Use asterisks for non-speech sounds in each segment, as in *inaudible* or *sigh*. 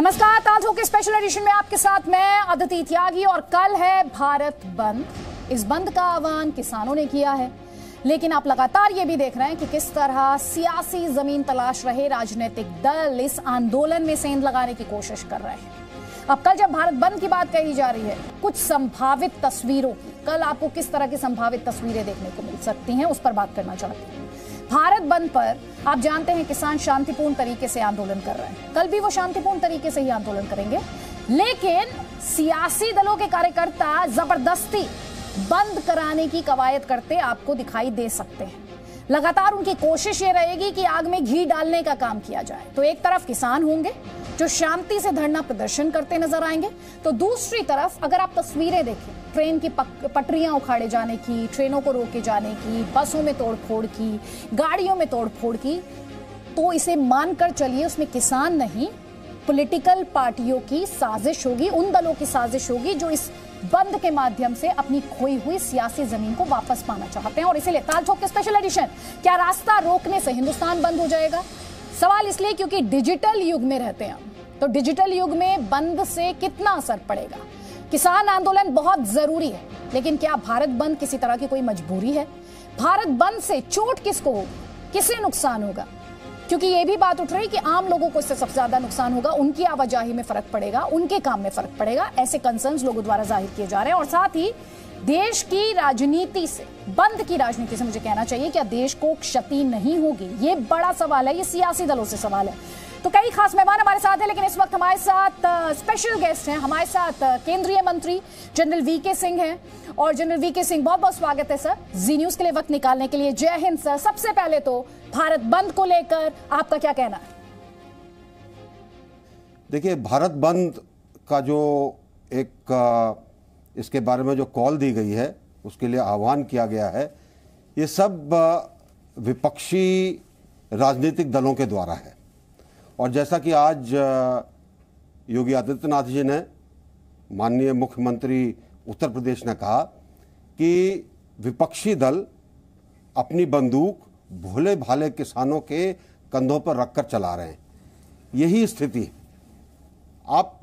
नमस्कार ताज के special edition में आपके साथ मैं अदिति त्यागी और कल है भारत बंद इस बंद का आह्वान किसानों ने किया है लेकिन आप लगातार ये भी देख रहे हैं कि किस तरह सियासी जमीन तलाश रहे राजनीतिक दल इस आंदोलन में सेंध लगाने की कोशिश कर रहे हैं अब कल जब भारत बंद की बात कही जा रही है कुछ संभावित तस्वीरों की कल आपको किस तरह की संभावित तस्वीरें देखने को मिल सकती हैं उस पर बात करना चाहती हूँ भारत बंद पर आप जानते हैं किसान शांतिपूर्ण तरीके से आंदोलन कर रहे हैं कल भी वो शांतिपूर्ण तरीके से ही आंदोलन करेंगे लेकिन सियासी दलों के कार्यकर्ता जबरदस्ती बंद कराने की कवायद करते आपको दिखाई दे सकते हैं लगातार उनकी कोशिश ये रहेगी कि आग में घी डालने का काम किया जाए तो एक तरफ किसान होंगे जो शांति से धरना प्रदर्शन करते नजर आएंगे तो दूसरी तरफ अगर आप तस्वीरें देखें ट्रेन की पटरियां उखाड़े जाने की ट्रेनों को रोके जाने की बसों में तोड़फोड़ की गाड़ियों में तोड़फोड़ की तो इसे मानकर चलिए उसमें किसान नहीं पॉलिटिकल पार्टियों की साजिश होगी उन दलों की साजिश होगी जो इस बंद के माध्यम से अपनी खोई हुई सियासी जमीन को वापस पाना चाहते हैं और इसीलिए ताल के स्पेशल एडिशन क्या रास्ता रोकने से हिंदुस्तान बंद हो जाएगा सवाल इसलिए क्योंकि डिजिटल युग में रहते हैं तो डिजिटल युग में बंद से कितना असर पड़ेगा किसान आंदोलन बहुत जरूरी है लेकिन क्या भारत बंद किसी तरह की कोई मजबूरी है भारत बंद से चोट किसको होगी किसे नुकसान होगा क्योंकि यह भी बात उठ रही कि आम लोगों को इससे सबसे ज्यादा नुकसान होगा उनकी आवाजाही में फर्क पड़ेगा उनके काम में फर्क पड़ेगा ऐसे कंसर्न लोगों द्वारा जाहिर किए जा रहे हैं और साथ ही देश की राजनीति से बंद की राजनीति से मुझे कहना चाहिए क्या देश को क्षति नहीं होगी ये बड़ा सवाल है ये सियासी दलों से सवाल है तो कई खास मेहमान हमारे साथ हैं लेकिन इस वक्त हमारे साथ स्पेशल गेस्ट हैं हमारे साथ केंद्रीय मंत्री जनरल वी के सिंह हैं और जनरल वी के सिंह बहुत बहुत स्वागत है सर जी न्यूज के लिए वक्त निकालने के लिए जय हिंद सर सबसे पहले तो भारत बंद को लेकर आपका क्या कहना है देखिए भारत बंद का जो एक इसके बारे में जो कॉल दी गई है उसके लिए आह्वान किया गया है ये सब विपक्षी राजनीतिक दलों के द्वारा है और जैसा कि आज योगी आदित्यनाथ जी ने माननीय मुख्यमंत्री उत्तर प्रदेश ने कहा कि विपक्षी दल अपनी बंदूक भोले भाले किसानों के कंधों पर रखकर चला रहे हैं यही स्थिति आप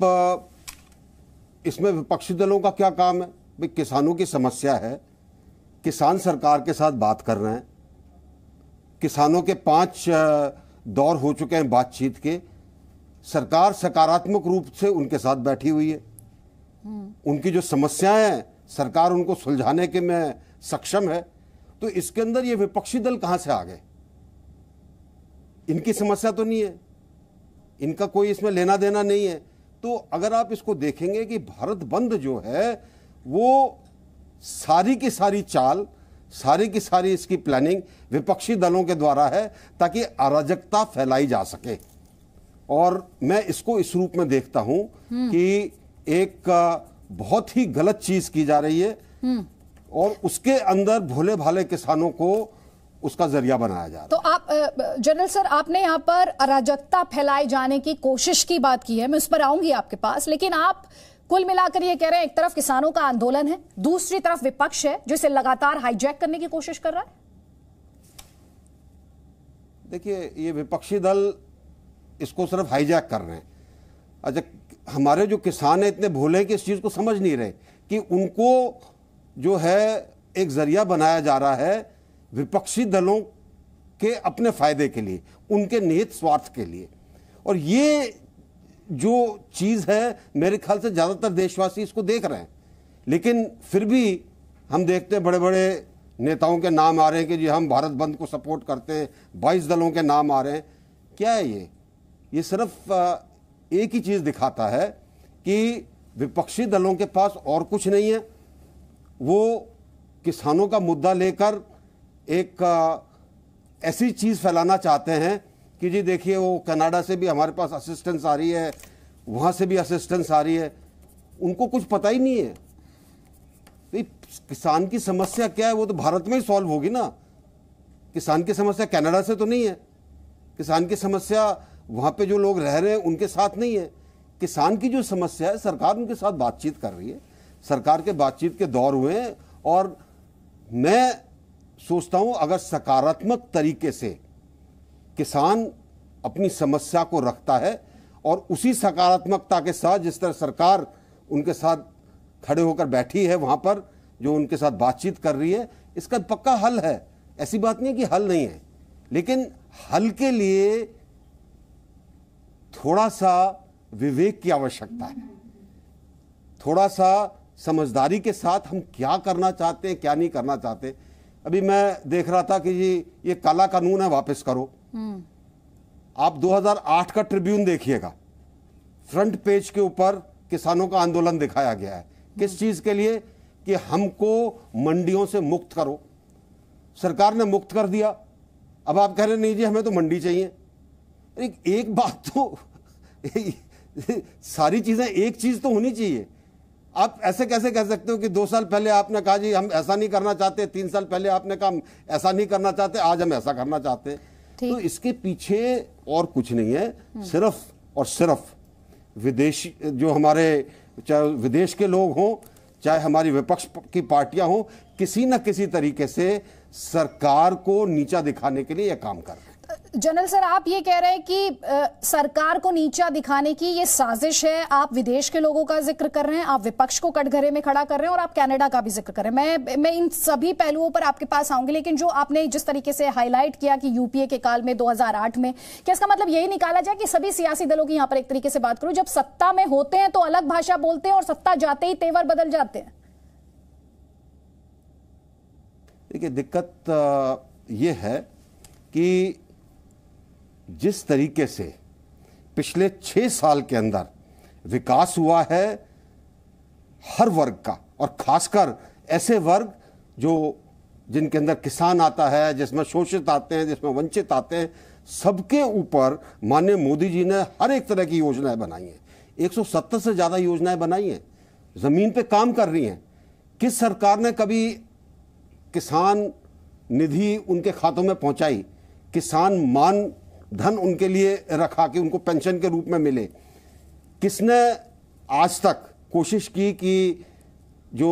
इसमें विपक्षी दलों का क्या काम है भाई किसानों की समस्या है किसान सरकार के साथ बात कर रहे हैं किसानों के पांच दौर हो चुके हैं बातचीत के सरकार सकारात्मक रूप से उनके साथ बैठी हुई है हम्म। उनकी जो समस्याएं हैं सरकार उनको सुलझाने के में सक्षम है तो इसके अंदर ये विपक्षी दल कहां से आ गए इनकी समस्या तो नहीं है इनका कोई इसमें लेना देना नहीं है तो अगर आप इसको देखेंगे कि भारत बंद जो है वो सारी की सारी चाल सारी की सारी इसकी प्लानिंग विपक्षी दलों के द्वारा है ताकि अराजकता फैलाई जा सके और मैं इसको इस रूप में देखता हूं हम्म। कि एक बहुत ही गलत चीज की जा रही है हम्म। और उसके अंदर भोले भाले किसानों को उसका जरिया बनाया जा रहा तो आप जनरल सर आपने यहाँ पर अराजकता फैलाए जाने की कोशिश की बात की है मैं उस पर आऊंगी आपके पास लेकिन आप कुल मिलाकर ये कह रहे हैं एक तरफ किसानों का आंदोलन है दूसरी तरफ विपक्ष है जो इसे लगातार हाईजैक करने की कोशिश कर रहा है देखिए ये विपक्षी दल इसको सिर्फ हाईजैक कर रहे हैं अच्छा हमारे जो किसान हैं इतने भोले हैं कि इस चीज़ को समझ नहीं रहे कि उनको जो है एक जरिया बनाया जा रहा है विपक्षी दलों के अपने फायदे के लिए उनके निहित स्वार्थ के लिए और ये जो चीज़ है मेरे ख्याल से ज़्यादातर देशवासी इसको देख रहे हैं लेकिन फिर भी हम देखते हैं बड़े बड़े नेताओं के नाम आ रहे हैं कि जी हम भारत बंद को सपोर्ट करते हैं बाईस दलों के नाम आ रहे हैं क्या है ये ये सिर्फ एक ही चीज़ दिखाता है कि विपक्षी दलों के पास और कुछ नहीं है वो किसानों का मुद्दा लेकर एक ऐसी चीज़ फैलाना चाहते हैं कि जी देखिए वो कनाडा से भी हमारे पास असिस्टेंस आ रही है वहाँ से भी असिस्टेंस आ रही है उनको कुछ पता ही नहीं है तो किसान की समस्या क्या है वो तो भारत में ही सॉल्व होगी ना किसान की समस्या कनाडा से तो नहीं है किसान की समस्या वहाँ पे जो लोग रह रहे हैं उनके साथ नहीं है किसान की जो समस्या है सरकार उनके साथ बातचीत कर रही है सरकार के बातचीत के दौर हुए हैं और मैं सोचता हूं अगर सकारात्मक तरीके से किसान अपनी समस्या को रखता है और उसी सकारात्मकता के साथ जिस तरह सरकार उनके साथ खड़े होकर बैठी है वहां पर जो उनके साथ बातचीत कर रही है इसका पक्का हल है ऐसी बात नहीं कि हल नहीं है लेकिन हल के लिए थोड़ा सा विवेक की आवश्यकता है थोड़ा सा समझदारी के साथ हम क्या करना चाहते हैं क्या नहीं करना चाहते अभी मैं देख रहा था कि जी ये काला कानून है वापस करो हम्म। आप 2008 का ट्रिब्यून देखिएगा फ्रंट पेज के ऊपर किसानों का आंदोलन दिखाया गया है किस हम्म। चीज के लिए कि हमको मंडियों से मुक्त करो सरकार ने मुक्त कर दिया अब आप कह रहे नहीं जी हमें तो मंडी चाहिए एक, एक बात तो *laughs* सारी चीजें एक चीज तो होनी चाहिए आप ऐसे कैसे कह सकते हो कि दो साल पहले आपने कहा जी हम ऐसा नहीं करना चाहते तीन साल पहले आपने कहा हम ऐसा नहीं करना चाहते आज हम ऐसा करना चाहते तो इसके पीछे और कुछ नहीं है सिर्फ और सिर्फ विदेश जो हमारे चाहे विदेश के लोग हों चाहे हमारी विपक्ष की पार्टियां हों किसी न किसी तरीके से सरकार को नीचा दिखाने के लिए यह काम कर जनरल सर आप ये कह रहे हैं कि आ, सरकार को नीचा दिखाने की ये साजिश है आप विदेश के लोगों का जिक्र कर रहे हैं आप विपक्ष को कटघरे में खड़ा कर रहे हैं और आप कनाडा का भी जिक्र कर रहे हैं मैं मैं इन सभी पहलुओं पर आपके पास आऊंगी लेकिन जो आपने जिस तरीके से हाईलाइट किया कि यूपीए के काल में दो में क्या इसका मतलब यही निकाला जाए कि सभी सियासी दलों की यहां पर एक तरीके से बात करूं जब सत्ता में होते हैं तो अलग भाषा बोलते हैं और सत्ता जाते ही तेवर बदल जाते हैं देखिए दिक्कत ये है कि जिस तरीके से पिछले छः साल के अंदर विकास हुआ है हर वर्ग का और खासकर ऐसे वर्ग जो जिनके अंदर किसान आता है जिसमें शोषित आते हैं जिसमें वंचित आते हैं सबके ऊपर माननीय मोदी जी ने हर एक तरह की योजनाएं बनाई हैं 170 से ज़्यादा योजनाएं बनाई हैं ज़मीन पे काम कर रही हैं किस सरकार ने कभी किसान निधि उनके खातों में पहुंचाई किसान मान धन उनके लिए रखा कि उनको पेंशन के रूप में मिले किसने आज तक कोशिश की कि जो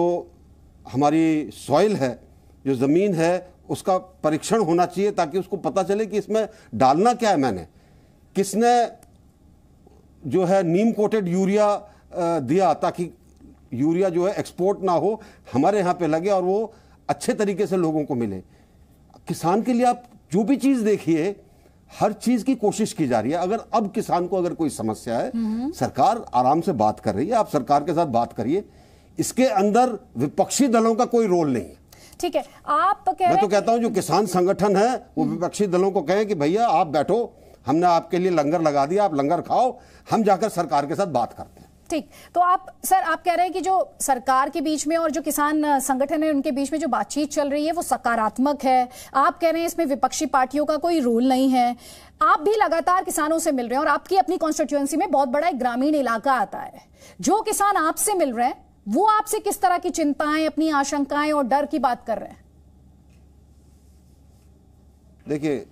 हमारी सॉइल है जो ज़मीन है उसका परीक्षण होना चाहिए ताकि उसको पता चले कि इसमें डालना क्या है मैंने किसने जो है नीम कोटेड यूरिया दिया ताकि यूरिया जो है एक्सपोर्ट ना हो हमारे यहाँ पे लगे और वो अच्छे तरीके से लोगों को मिले किसान के लिए आप जो भी चीज़ देखिए हर चीज की कोशिश की जा रही है अगर अब किसान को अगर कोई समस्या है सरकार आराम से बात कर रही है आप सरकार के साथ बात करिए इसके अंदर विपक्षी दलों का कोई रोल नहीं है ठीक है आप कह मैं तो कहता हूं जो किसान संगठन है वो हम्म। विपक्षी दलों को कहें कि भैया आप बैठो हमने आपके लिए लंगर लगा दिया आप लंगर खाओ हम जाकर सरकार के साथ बात करते हैं ठीक तो आप सर आप कह रहे हैं कि जो सरकार के बीच में और जो किसान संगठन है उनके बीच में जो बातचीत चल रही है वो सकारात्मक है आप कह रहे हैं इसमें विपक्षी पार्टियों का कोई रोल नहीं है आप भी लगातार किसानों से मिल रहे हैं और आपकी अपनी कॉन्स्टिट्यूएंसी में बहुत बड़ा एक ग्रामीण इलाका आता है जो किसान आपसे मिल रहे हैं वो आपसे किस तरह की चिंताएं अपनी आशंकाएं और डर की बात कर रहे हैं देखिए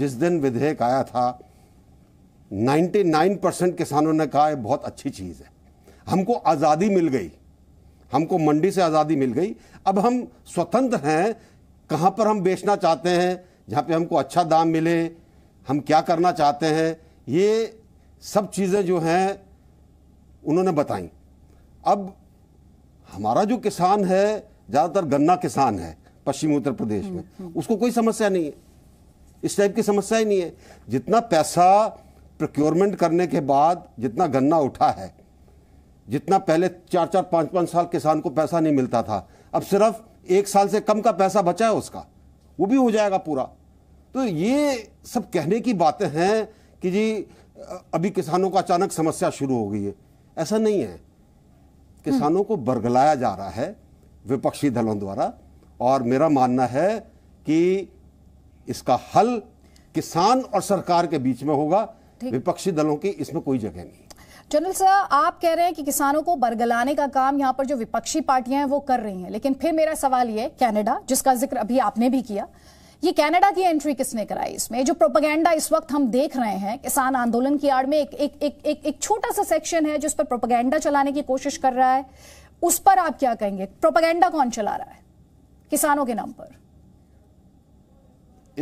जिस दिन विधेयक आया था 99 परसेंट किसानों ने कहा बहुत अच्छी चीज़ है हमको आज़ादी मिल गई हमको मंडी से आज़ादी मिल गई अब हम स्वतंत्र हैं कहाँ पर हम बेचना चाहते हैं जहाँ पे हमको अच्छा दाम मिले हम क्या करना चाहते हैं ये सब चीज़ें जो हैं उन्होंने बताई अब हमारा जो किसान है ज़्यादातर गन्ना किसान है पश्चिमी उत्तर प्रदेश में हम्म, हम्म। उसको कोई समस्या नहीं है इस टाइप की समस्या ही नहीं है जितना पैसा प्रोक्योरमेंट करने के बाद जितना गन्ना उठा है जितना पहले चार चार पाँच पाँच साल किसान को पैसा नहीं मिलता था अब सिर्फ एक साल से कम का पैसा बचा है उसका वो भी हो जाएगा पूरा तो ये सब कहने की बातें हैं कि जी अभी किसानों का अचानक समस्या शुरू हो गई है ऐसा नहीं है किसानों को बरगलाया जा रहा है विपक्षी दलों द्वारा और मेरा मानना है कि इसका हल किसान और सरकार के बीच में होगा विपक्षी दलों की इसमें कोई जगह नहीं जनरल सर आप कह रहे हैं कि किसानों को बरगलाने का काम यहाँ पर जो विपक्षी पार्टियां हैं वो कर रही हैं लेकिन फिर मेरा सवाल ये कनाडा जिसका जिक्र अभी आपने भी किया ये कनाडा की एंट्री किसने कराई इसमें जो प्रोपागेंडा इस वक्त हम देख रहे हैं किसान आंदोलन की आड़ में एक एक एक एक, एक छोटा सा सेक्शन है जिस पर प्रोपागेंडा चलाने की कोशिश कर रहा है उस पर आप क्या कहेंगे प्रोपागेंडा कौन चला रहा है किसानों के नाम पर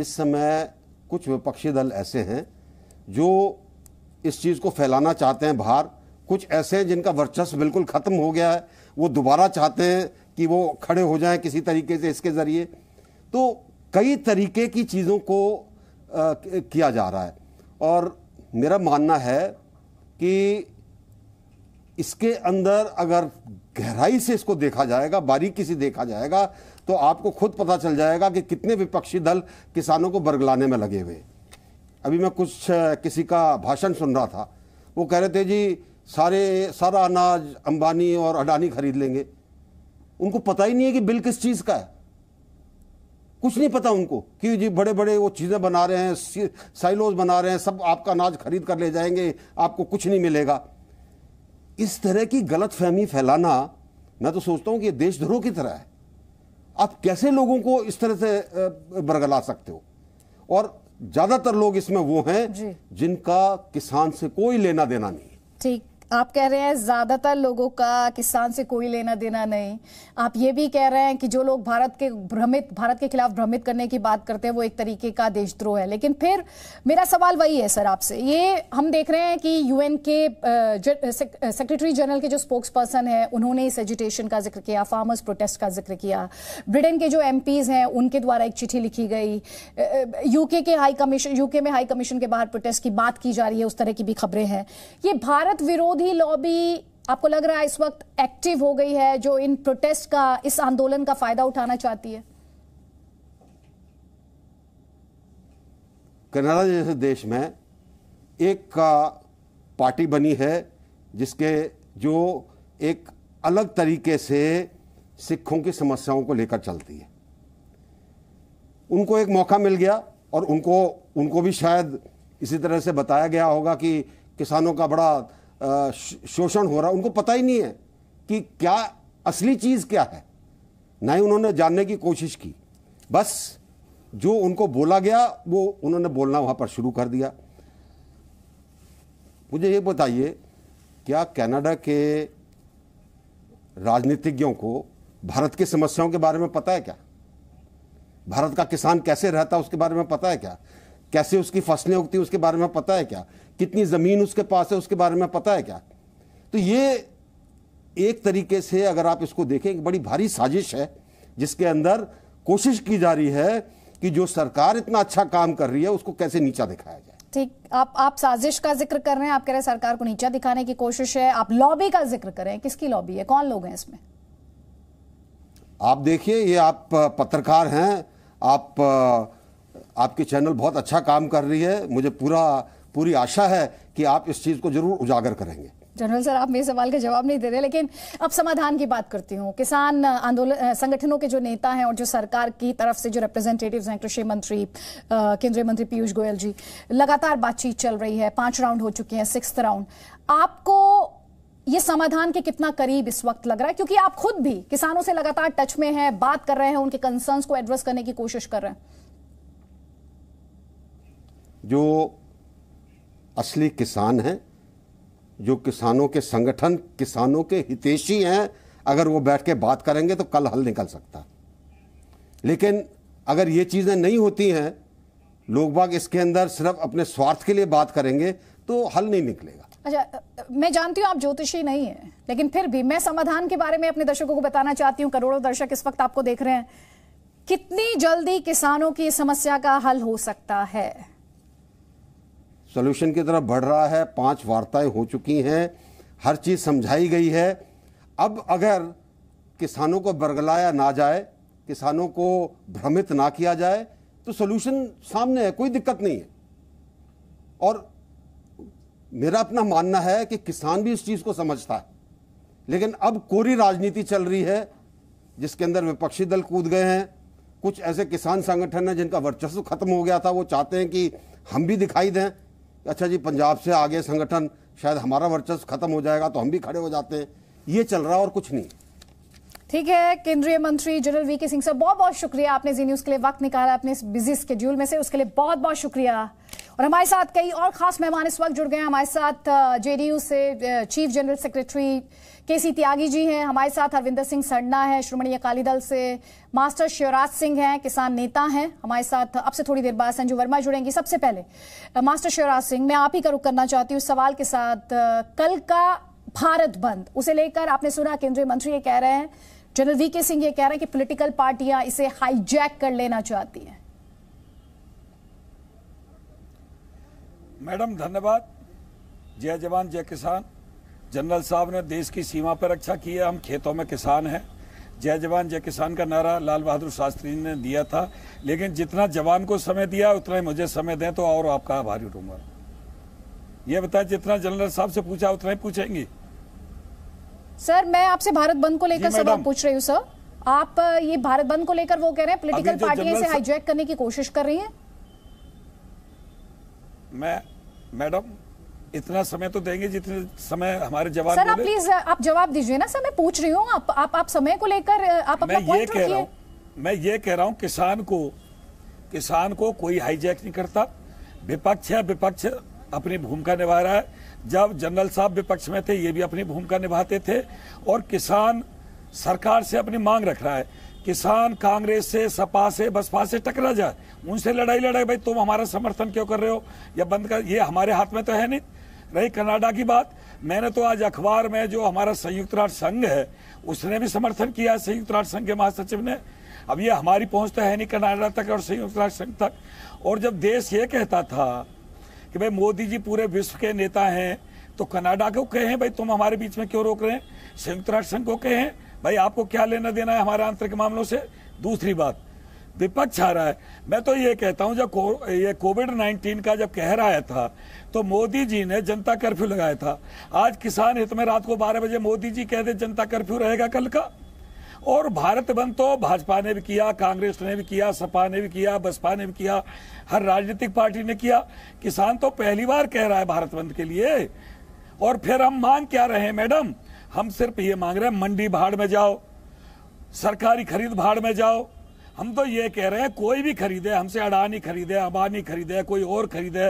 इस समय कुछ विपक्षी दल ऐसे हैं जो इस चीज़ को फैलाना चाहते हैं बाहर कुछ ऐसे हैं जिनका वर्चस्व बिल्कुल ख़त्म हो गया है वो दोबारा चाहते हैं कि वो खड़े हो जाएं किसी तरीके से इसके ज़रिए तो कई तरीके की चीज़ों को आ, किया जा रहा है और मेरा मानना है कि इसके अंदर अगर गहराई से इसको देखा जाएगा बारीकी से देखा जाएगा तो आपको खुद पता चल जाएगा कि कितने विपक्षी दल किसानों को बरगलाने में लगे हुए हैं अभी मैं कुछ किसी का भाषण सुन रहा था वो कह रहे थे जी सारे सारा अनाज अंबानी और अडानी खरीद लेंगे उनको पता ही नहीं है कि बिल किस चीज़ का है कुछ नहीं पता उनको कि जी बड़े बड़े वो चीज़ें बना रहे हैं साइलोज बना रहे हैं सब आपका अनाज खरीद कर ले जाएंगे आपको कुछ नहीं मिलेगा इस तरह की गलत फहमी फैलाना मैं तो सोचता हूँ कि ये देशद्रोह की तरह है आप कैसे लोगों को इस तरह से बरगला सकते हो और ज्यादातर लोग इसमें वो हैं जिनका किसान से कोई लेना देना नहीं ठीक आप कह रहे हैं ज़्यादातर लोगों का किसान से कोई लेना देना नहीं आप ये भी कह रहे हैं कि जो लोग भारत के भ्रमित भारत के खिलाफ भ्रमित करने की बात करते हैं वो एक तरीके का देशद्रोह है लेकिन फिर मेरा सवाल वही है सर आपसे ये हम देख रहे हैं कि यूएन के सेक्रेटरी जनरल के जो स्पोक्स पर्सन है उन्होंने इस एजुटेशन का जिक्र किया फार्मर्स प्रोटेस्ट का जिक्र किया ब्रिटेन के जो एम हैं उनके द्वारा एक चिट्ठी लिखी गई यूके के हाई कमीशन यूके में हाई कमीशन के बाहर प्रोटेस्ट की बात की जा रही है उस तरह की भी खबरें हैं ये भारत विरोध विरोधी लॉबी आपको लग रहा है इस वक्त एक्टिव हो गई है जो इन प्रोटेस्ट का इस आंदोलन का फायदा उठाना चाहती है कनाडा जैसे देश में एक का पार्टी बनी है जिसके जो एक अलग तरीके से सिखों की समस्याओं को लेकर चलती है उनको एक मौका मिल गया और उनको उनको भी शायद इसी तरह से बताया गया होगा कि किसानों का बड़ा शोषण हो रहा उनको पता ही नहीं है कि क्या असली चीज़ क्या है ना ही उन्होंने जानने की कोशिश की बस जो उनको बोला गया वो उन्होंने बोलना वहां पर शुरू कर दिया मुझे ये बताइए क्या कनाडा के राजनीतिज्ञों को भारत की समस्याओं के बारे में पता है क्या भारत का किसान कैसे रहता है उसके बारे में पता है क्या कैसे उसकी फसलें उगती उसके बारे में पता है क्या कितनी ज़मीन उसके पास है उसके बारे में पता है क्या तो ये एक तरीके से अगर आप इसको देखें बड़ी भारी साजिश है जिसके अंदर कोशिश की जा रही है कि जो सरकार इतना अच्छा काम कर रही है उसको कैसे नीचा दिखाया जाए ठीक आप आप साजिश का जिक्र कर रहे हैं आप कह रहे हैं सरकार को नीचा दिखाने की कोशिश है आप लॉबी का जिक्र कर रहे हैं किसकी लॉबी है कौन लोग हैं इसमें आप देखिए ये आप पत्रकार हैं आप आपके चैनल बहुत अच्छा काम कर रही है मुझे पूरा पूरी आशा है कि आप इस चीज़ को जरूर उजागर करेंगे जनरल सर आप मेरे सवाल का जवाब नहीं दे रहे लेकिन अब समाधान की बात करती हूँ किसान आंदोलन संगठनों के जो नेता हैं और जो सरकार की तरफ से जो रिप्रेजेंटेटिव्स हैं कृषि मंत्री केंद्रीय मंत्री पीयूष गोयल जी लगातार बातचीत चल रही है पांच राउंड हो चुके हैं सिक्स राउंड आपको ये समाधान के कितना करीब इस वक्त लग रहा है क्योंकि आप खुद भी किसानों से लगातार टच में हैं बात कर रहे हैं उनके कंसर्न को एड्रेस करने की कोशिश कर रहे हैं जो असली किसान हैं जो किसानों के संगठन किसानों के हितेशी हैं अगर वो बैठ के बात करेंगे तो कल हल निकल सकता लेकिन अगर ये चीज़ें नहीं होती हैं लोग बाग इसके अंदर सिर्फ अपने स्वार्थ के लिए बात करेंगे तो हल नहीं निकलेगा अच्छा मैं जानती हूँ आप ज्योतिषी नहीं है लेकिन फिर भी मैं समाधान के बारे में अपने दर्शकों को बताना चाहती हूँ करोड़ों दर्शक इस वक्त आपको देख रहे हैं कितनी जल्दी किसानों की समस्या का हल हो सकता है सोल्यूशन की तरफ बढ़ रहा है पांच वार्ताएं हो चुकी हैं हर चीज़ समझाई गई है अब अगर किसानों को बरगलाया ना जाए किसानों को भ्रमित ना किया जाए तो सोल्यूशन सामने है कोई दिक्कत नहीं है और मेरा अपना मानना है कि किसान भी इस चीज़ को समझता है लेकिन अब कोरी राजनीति चल रही है जिसके अंदर विपक्षी दल कूद गए हैं कुछ ऐसे किसान संगठन हैं जिनका वर्चस्व खत्म हो गया था वो चाहते हैं कि हम भी दिखाई दें अच्छा जी पंजाब से आगे संगठन शायद हमारा वर्चस्व खत्म हो जाएगा तो हम भी खड़े हो जाते हैं ये चल रहा और कुछ नहीं ठीक है केंद्रीय मंत्री जनरल वी के सिंह सर बहुत बहुत शुक्रिया आपने जी न्यूज के लिए वक्त निकाला अपने इस बिजी स्केड्यूल में से उसके लिए बहुत बहुत शुक्रिया और हमारे साथ कई और खास मेहमान इस वक्त जुड़ गए हैं हमारे साथ जेडीयू से चीफ जनरल सेक्रेटरी के सी त्यागी जी हैं हमारे साथ अरविंदर सिंह सड़ना है श्रोमणी अकाली दल से मास्टर शिवराज सिंह हैं किसान नेता हैं हमारे साथ अब से थोड़ी देर बाद संजू वर्मा जुड़ेंगी सबसे पहले मास्टर शिवराज सिंह मैं आप ही का रुख करना चाहती हूँ सवाल के साथ कल का भारत बंद उसे लेकर आपने सुना केंद्रीय मंत्री ये कह रहे हैं जनरल वी के सिंह ये कह रहे हैं कि पोलिटिकल पार्टियां इसे हाईजैक कर लेना चाहती हैं मैडम धन्यवाद जय जवान जय किसान जनरल साहब ने देश की सीमा पर रक्षा की है हम खेतों में किसान हैं जय जवान जय किसान का नारा लाल बहादुर शास्त्री ने दिया था लेकिन जितना जवान को समय दिया उतना ही मुझे समय दें तो और आपका आभारी उठूंगा ये बताए जितना जनरल साहब से पूछा उतना ही पूछेंगी सर मैं आपसे भारत बंद को लेकर सवाल पूछ रही हूँ सर आप ये भारत बंद को लेकर वो कह रहे हैं पोलिटिकल पार्टी से हाईजैक करने की कोशिश कर रही है मैं मैडम इतना समय तो देंगे जितने समय हमारे जवाब सर आप प्लीज आप जवाब दीजिए ना सर मैं पूछ रही हूँ आप, आप आप समय को लेकर आप अपना मैं ये कह रहा हूँ मैं ये कह रहा हूँ किसान को किसान को कोई हाईजैक नहीं करता विपक्ष है विपक्ष अपनी भूमिका निभा रहा है जब जनरल साहब विपक्ष में थे ये भी अपनी भूमिका निभाते थे और किसान सरकार से अपनी मांग रख रहा है किसान कांग्रेस से सपा से बसपा से टकरा जाए उनसे लड़ाई लड़ाई भाई तुम हमारा समर्थन क्यों कर रहे हो या बंद कर ये हमारे हाथ में तो है नहीं रही कनाडा की बात मैंने तो आज अखबार में जो हमारा संयुक्त राष्ट्र संघ है उसने भी समर्थन किया संयुक्त राष्ट्र संघ के महासचिव ने अब ये हमारी पहुंच तो है नहीं कनाडा तक और संयुक्त राष्ट्र संघ तक और जब देश ये कहता था कि भाई मोदी जी पूरे विश्व के नेता हैं तो कनाडा को कहे भाई तुम हमारे बीच में क्यों रोक रहे हैं संयुक्त राष्ट्र संघ को कहे भाई आपको क्या लेना देना है हमारे आंतरिक मामलों से दूसरी बात विपक्ष आ रहा है मैं तो ये कहता हूँ जब को, ये कोविड 19 का जब कहर आया था तो मोदी जी ने जनता कर्फ्यू लगाया था आज किसान हित में रात को 12 बजे मोदी जी कह दे जनता कर्फ्यू रहेगा कल का और भारत बंद तो भाजपा ने भी किया कांग्रेस ने भी किया सपा ने भी किया बसपा ने भी किया हर राजनीतिक पार्टी ने किया किसान तो पहली बार कह रहा है भारत बंद के लिए और फिर हम मांग क्या रहे हैं मैडम हम सिर्फ ये मांग रहे हैं मंडी भाड़ में जाओ सरकारी खरीद भाड़ में जाओ हम तो ये कह रहे हैं कोई भी खरीदे हमसे अडानी खरीदे अबानी खरीदे कोई और खरीदे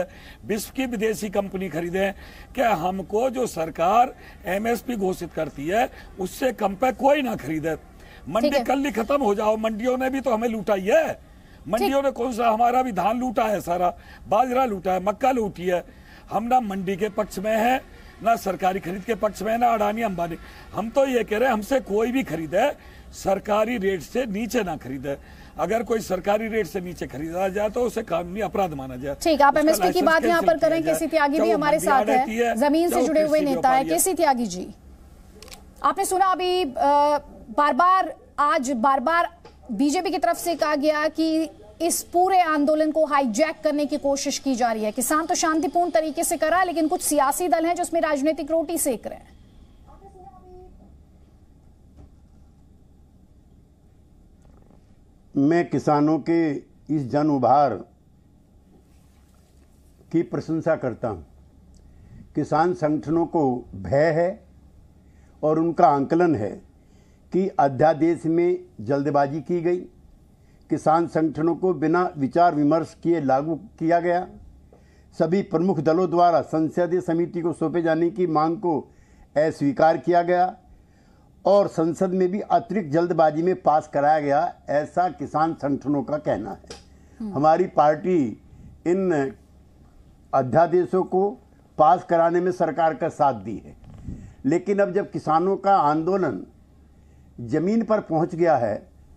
विश्व की विदेशी कंपनी खरीदे क्या हमको जो सरकार एमएसपी घोषित करती है उससे कम पे कोई ना खरीदे मंडी कल ही खत्म हो जाओ मंडियों ने भी तो हमें लूटा ही है मंडियों ने कौन सा हमारा भी धान लूटा है सारा बाजरा लूटा है मक्का लूटी है हम ना मंडी के पक्ष में है ना सरकारी खरीद के पक्ष में है ना अडानी अंबानी हम तो ये कह रहे हैं हमसे कोई भी खरीदे सरकारी रेट से नीचे ना खरीदे अगर कोई सरकारी रेट से नीचे खरीदा जाए तो उसे कानूनी अपराध माना जाए ठीक आप एमएसपी की बात यहाँ पर करें केसी त्यागी भी हमारे साथ है जमीन से जुड़े हुए नेता है केसी त्यागी जी आपने सुना अभी बार बार आज बार बार बीजेपी की तरफ से कहा गया कि इस पूरे आंदोलन को हाईजैक करने की कोशिश की जा रही है किसान तो शांतिपूर्ण तरीके से करा लेकिन कुछ सियासी दल हैं जो उसमें राजनीतिक रोटी सेक रहे हैं मैं किसानों के इस जन उभार की प्रशंसा करता हूँ किसान संगठनों को भय है और उनका आंकलन है कि अध्यादेश में जल्दबाजी की गई किसान संगठनों को बिना विचार विमर्श किए लागू किया गया सभी प्रमुख दलों द्वारा संसदीय समिति को सौंपे जाने की मांग को अस्वीकार किया गया और संसद में भी अतिरिक्त जल्दबाजी में पास कराया गया ऐसा किसान संगठनों का कहना है हम्म। हमारी पार्टी इन अध्यादेशों को पास कराने में सरकार का साथ दी है लेकिन अब जब किसानों का आंदोलन ज़मीन पर पहुंच गया है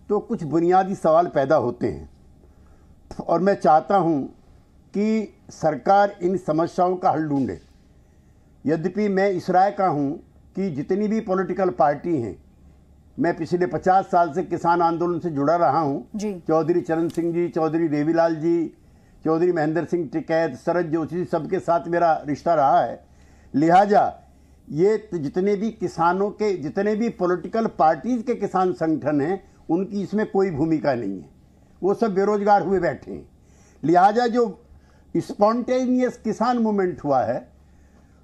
तो कुछ बुनियादी सवाल पैदा होते हैं और मैं चाहता हूं कि सरकार इन समस्याओं का हल ढूंढे यद्यपि मैं इस राय का हूं कि जितनी भी पॉलिटिकल पार्टी हैं मैं पिछले पचास साल से किसान आंदोलन से जुड़ा रहा हूँ चौधरी चरण सिंह जी चौधरी देवीलाल जी चौधरी महेंद्र सिंह टिकैत सरद जोशी सबके साथ मेरा रिश्ता रहा है लिहाजा ये जितने भी किसानों के जितने भी पॉलिटिकल पार्टीज के किसान संगठन हैं उनकी इसमें कोई भूमिका नहीं है वो सब बेरोजगार हुए बैठे हैं लिहाजा जो स्पॉन्टेनियस किसान मूवमेंट हुआ है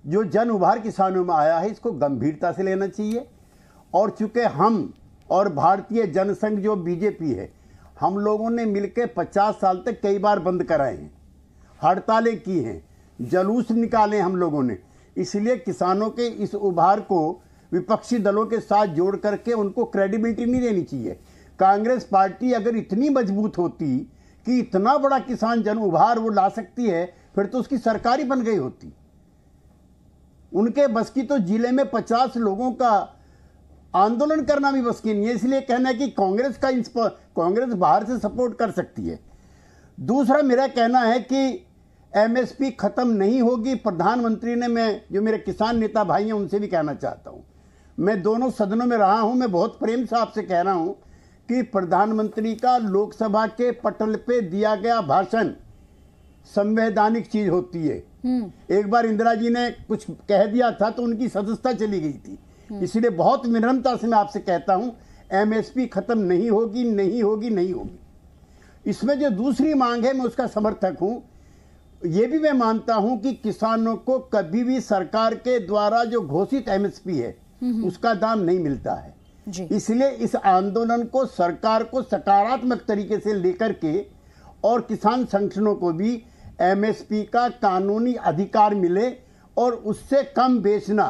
जो जन उभार किसानों में आया है इसको गंभीरता से लेना चाहिए और चूंकि हम और भारतीय जनसंघ जो बीजेपी है हम लोगों ने मिलकर पचास साल तक कई बार बंद कराए हैं हड़तालें की हैं जलूस निकाले हम लोगों ने इसलिए किसानों के इस उभार को विपक्षी दलों के साथ जोड़ करके उनको क्रेडिबिलिटी नहीं देनी चाहिए कांग्रेस पार्टी अगर इतनी मजबूत होती कि इतना बड़ा किसान जन उभार वो ला सकती है फिर तो उसकी सरकार ही बन गई होती उनके बस की तो जिले में पचास लोगों का आंदोलन करना भी बस की नहीं है इसलिए कहना है कि कांग्रेस का कांग्रेस बाहर से सपोर्ट कर सकती है दूसरा मेरा कहना है कि एमएसपी ख़त्म नहीं होगी प्रधानमंत्री ने मैं जो मेरे किसान नेता भाई हैं उनसे भी कहना चाहता हूँ मैं दोनों सदनों में रहा हूँ मैं बहुत प्रेम से आपसे कह रहा हूँ कि प्रधानमंत्री का लोकसभा के पटल पे दिया गया भाषण संवैधानिक चीज़ होती है हम्म। एक बार इंदिरा जी ने कुछ कह दिया था तो उनकी सदस्यता चली गई थी हम्म। इसलिए बहुत विनम्रता से मैं आपसे कहता हूं एमएसपी खत्म नहीं होगी नहीं होगी नहीं होगी इसमें जो दूसरी मांग है मैं उसका समर्थक हूं यह भी मैं मानता हूं कि किसानों को कभी भी सरकार के द्वारा जो घोषित एमएसपी है हम्म, उसका दाम नहीं मिलता है इसलिए इस आंदोलन को सरकार को सकारात्मक तरीके से लेकर के और किसान संगठनों को भी एमएसपी का कानूनी अधिकार मिले और उससे कम बेचना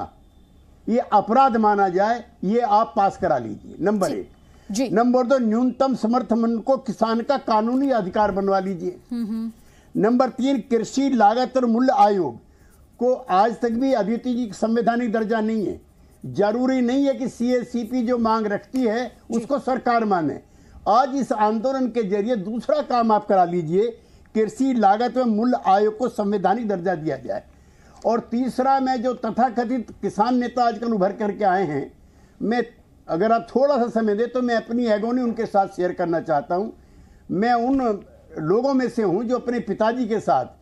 ये अपराध माना जाए ये आप पास करा लीजिए नंबर एक नंबर दो न्यूनतम समर्थन को किसान का कानूनी अधिकार बनवा लीजिए हम्म, हम्म। नंबर तीन कृषि लागत और मूल्य आयोग को आज तक भी अद्वितीय जी संवैधानिक दर्जा नहीं है जरूरी नहीं है कि सीएसीपी जो मांग रखती है उसको सरकार माने आज इस आंदोलन के जरिए दूसरा काम आप करा लीजिए कृषि लागत व मूल्य आयोग को संवैधानिक दर्जा दिया जाए और तीसरा मैं जो तथाकथित किसान नेता आजकल उभर करके आए हैं मैं अगर आप थोड़ा सा समय दें तो मैं अपनी एगोनी उनके साथ शेयर करना चाहता हूँ मैं उन लोगों में से हूँ जो अपने पिताजी के साथ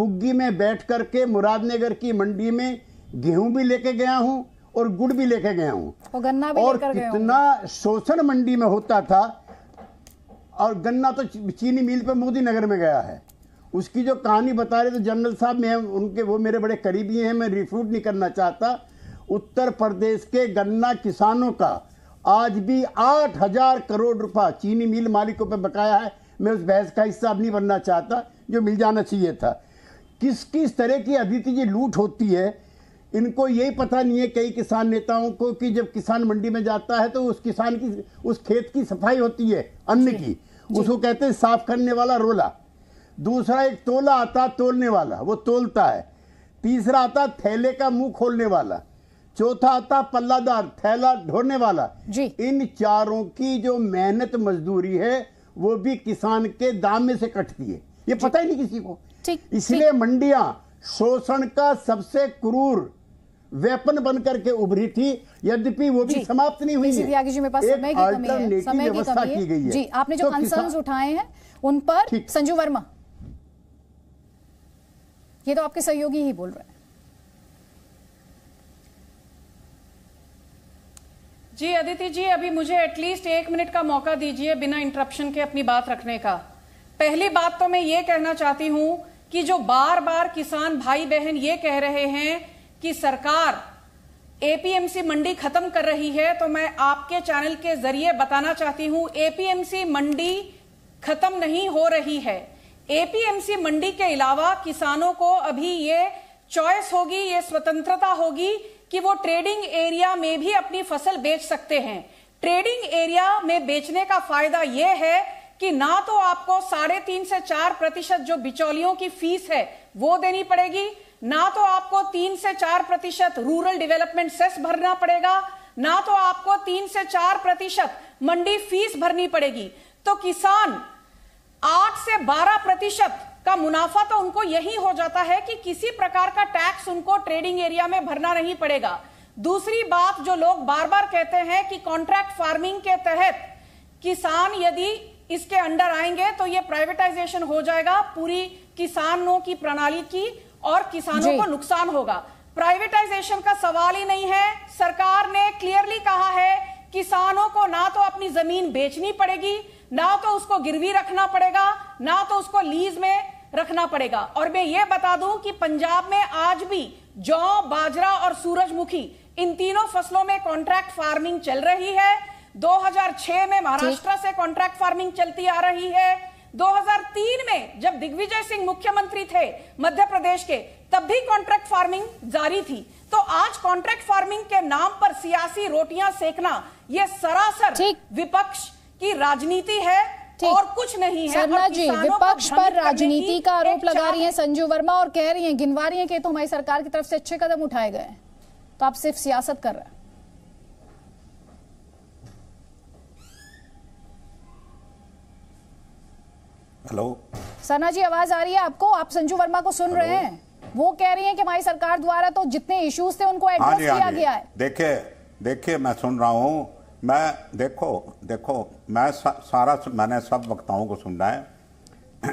बुग्गी में बैठ कर के मुरादनगर की मंडी में गेहूं भी लेके गया हूँ और गुड़ भी लेके गया हूँ और, और कितना शोषण मंडी में होता था और गन्ना तो चीनी मिल पर मोदी नगर में गया है उसकी जो कहानी बता रहे थे जनरल साहब मैं उनके वो मेरे बड़े करीबी हैं मैं रिफ्यूट नहीं करना चाहता उत्तर प्रदेश के गन्ना किसानों का आज भी आठ हजार करोड़ रुपया चीनी मिल मालिकों पर बकाया है मैं उस बहस का हिस्सा नहीं बनना चाहता जो मिल जाना चाहिए था किस किस तरह की अदिति जी लूट होती है इनको यही पता नहीं है कई किसान नेताओं को कि जब किसान मंडी में जाता है तो उस किसान की उस खेत की सफाई होती है अन्न की उसको कहते हैं साफ करने वाला रोला दूसरा एक तोला आता तोलने वाला वो तोलता है तीसरा आता थैले का मुंह खोलने वाला चौथा आता पल्लादार थैला ढोने वाला जी। इन चारों की जो मेहनत मजदूरी है वो भी किसान के दाम में से कटती है ये पता ही नहीं किसी को इसलिए मंडियां शोषण का सबसे क्रूर वेपन बन करके उभरी थी यद्यपि वो भी समाप्त नहीं हुई है जी मेरे पास समय की कमी है समय की कमी है जी आपने जो तो कंसर्न उठाए हैं उन पर संजू वर्मा ये तो आपके सहयोगी ही बोल रहे हैं जी अदिति जी अभी मुझे एटलीस्ट एक मिनट का मौका दीजिए बिना इंटरप्शन के अपनी बात रखने का पहली बात तो मैं ये कहना चाहती हूं कि जो बार बार किसान भाई बहन ये कह रहे हैं कि सरकार एपीएमसी मंडी खत्म कर रही है तो मैं आपके चैनल के जरिए बताना चाहती हूं एपीएमसी मंडी खत्म नहीं हो रही है एपीएमसी मंडी के अलावा किसानों को अभी ये चॉइस होगी ये स्वतंत्रता होगी कि वो ट्रेडिंग एरिया में भी अपनी फसल बेच सकते हैं ट्रेडिंग एरिया में बेचने का फायदा यह है कि ना तो आपको साढ़े तीन से चार प्रतिशत जो बिचौलियों की फीस है वो देनी पड़ेगी ना तो आपको तीन से चार प्रतिशत रूरल डेवलपमेंट सेस भरना पड़ेगा ना तो आपको तीन से चार प्रतिशत मंडी फीस भरनी पड़ेगी तो किसान आठ से बारह प्रतिशत का मुनाफा तो उनको यही हो जाता है कि किसी प्रकार का टैक्स उनको ट्रेडिंग एरिया में भरना नहीं पड़ेगा दूसरी बात जो लोग बार बार कहते हैं कि कॉन्ट्रैक्ट फार्मिंग के तहत किसान यदि इसके अंडर आएंगे तो ये प्राइवेटाइजेशन हो जाएगा पूरी किसानों की प्रणाली की और किसानों को नुकसान होगा प्राइवेटाइजेशन का सवाल ही नहीं है सरकार ने क्लियरली कहा है किसानों को ना तो अपनी जमीन बेचनी पड़ेगी ना तो उसको गिरवी रखना पड़ेगा ना तो उसको लीज में रखना पड़ेगा और मैं ये बता दूं कि पंजाब में आज भी जौ बाजरा और सूरजमुखी इन तीनों फसलों में कॉन्ट्रैक्ट फार्मिंग चल रही है 2006 में महाराष्ट्र से कॉन्ट्रैक्ट फार्मिंग चलती आ रही है 2003 में जब दिग्विजय सिंह मुख्यमंत्री थे मध्य प्रदेश के तब भी कॉन्ट्रैक्ट फार्मिंग जारी थी तो आज कॉन्ट्रैक्ट फार्मिंग के नाम पर सियासी रोटियां सेकना यह सरासर विपक्ष की राजनीति है और कुछ नहीं है शर्मा जी विपक्ष पर राजनीति का आरोप लगा रही हैं संजू वर्मा और कह रही हैं गिनवा रही हैं कि तो हमारी सरकार की तरफ से अच्छे कदम उठाए गए तो आप सिर्फ सियासत कर रहे हैं हेलो सना जी आवाज आ रही है आपको आप संजू वर्मा को सुन रहे हैं वो कह रही है कि हमारी सरकार द्वारा तो जितने इश्यूज थे उनको एड्रेस हाँ हाँ किया गया है देखिए देखिए मैं सुन रहा हूँ मैं देखो देखो मैं सा, सारा मैंने सब वक्ताओं को सुनना है *clears throat*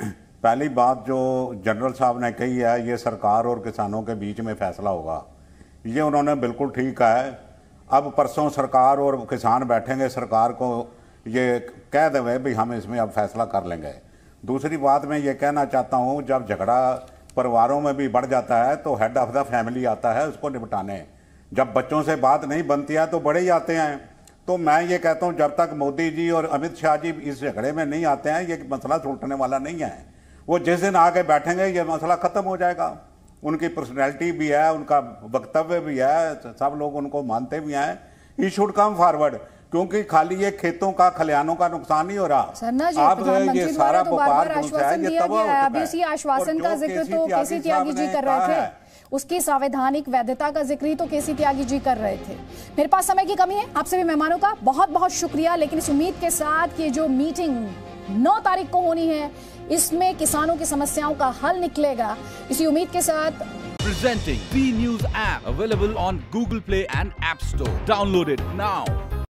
पहली बात जो जनरल साहब ने कही है ये सरकार और किसानों के बीच में फैसला होगा ये उन्होंने बिल्कुल ठीक कहा है अब परसों सरकार और किसान बैठेंगे सरकार को ये कह देवे भी हम इसमें अब फैसला कर लेंगे दूसरी बात मैं ये कहना चाहता हूँ जब झगड़ा परिवारों में भी बढ़ जाता है तो हेड ऑफ द फैमिली आता है उसको निपटाने जब बच्चों से बात नहीं बनती है तो बड़े ही आते हैं तो मैं ये कहता हूँ जब तक मोदी जी और अमित शाह जी इस झगड़े में नहीं आते हैं ये मसला सुलटने वाला नहीं है वो जिस दिन आके बैठेंगे ये मसला ख़त्म हो जाएगा उनकी पर्सनैलिटी भी है उनका वक्तव्य भी है सब लोग उनको मानते भी हैं ई शुड कम फॉरवर्ड क्योंकि खाली ये खेतों का खलियानों का नुकसान नहीं हो रहा सर जी अब ये सारा तो व्यापार आश्वासन दिया गया है अभी इसी आश्वासन का जिक्र तो केसी त्यागी जी कर रहे थे उसकी संवैधानिक वैधता का जिक्र ही तो केसी त्यागी जी कर रहे थे मेरे पास समय की कमी है आप सभी मेहमानों का बहुत बहुत शुक्रिया लेकिन इस उम्मीद के साथ ये जो मीटिंग नौ तारीख को होनी है इसमें किसानों की समस्याओं का हल निकलेगा इसी उम्मीद के साथ presenting B News app available on Google Play and App Store. Download